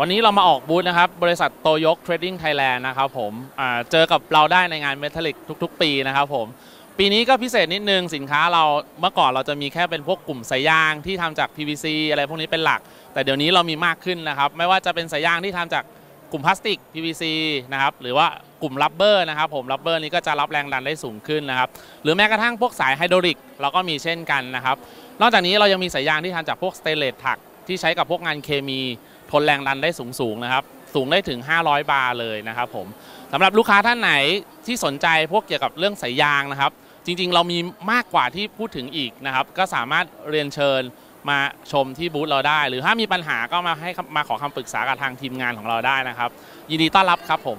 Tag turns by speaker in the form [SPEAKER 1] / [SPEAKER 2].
[SPEAKER 1] วันนี้เรามาออกบูธนะครับบริษัทโตโยกเทรดดิ้งไทยแลนด์นะครับผมเจอกับเราได้ในงานเมทัลลิกทุกๆ ปีนะครับผมปีนี้ก็พิเศษนิดนึงสินค้าเราเมื่อก่อนเราจะมีแค่เป็นพวกกลุ่มสายยางที่ทำจาก PVC อะไรพวกนี้เป็นหลัก แต่เดี๋ยวนี้เรามีมากขึ้นนะครับไม่ว่าจะเป็นสายยางที่ทำจากกลุ่มพลาสติก PVC นะครับหรือว่ากลุ่มรับเบอร์นะครับผมรับเบอร์นี้ก็จะรับแรงดันได้สูงขึ้นนะครับหรือแม้กระทั่งพวกสายไฮดรอลิกเราก็มีเช่นกันนะครับนอกจากนี้เรายังมีสายยางที่ทำจากพวกสเตเลสถักที่ใช้กับพวกงานเคมีทนแรงดันได้สูงๆนะครับ สูงได้ถึง 500 บาร์เลยนะครับ ผมสำหรับลูกค้าท่านไหนที่สนใจพวกเกี่ยวกับเรื่องสายยางนะครับ จริงๆ เรามีมากกว่าที่พูดถึงอีกนะครับ ก็สามารถเรียนเชิญมาชมที่บูธเราได้ หรือถ้ามีปัญหาก็มาให้มาขอคำปรึกษากับทางทีมงานของเราได้นะครับ ยินดีต้อนรับครับผม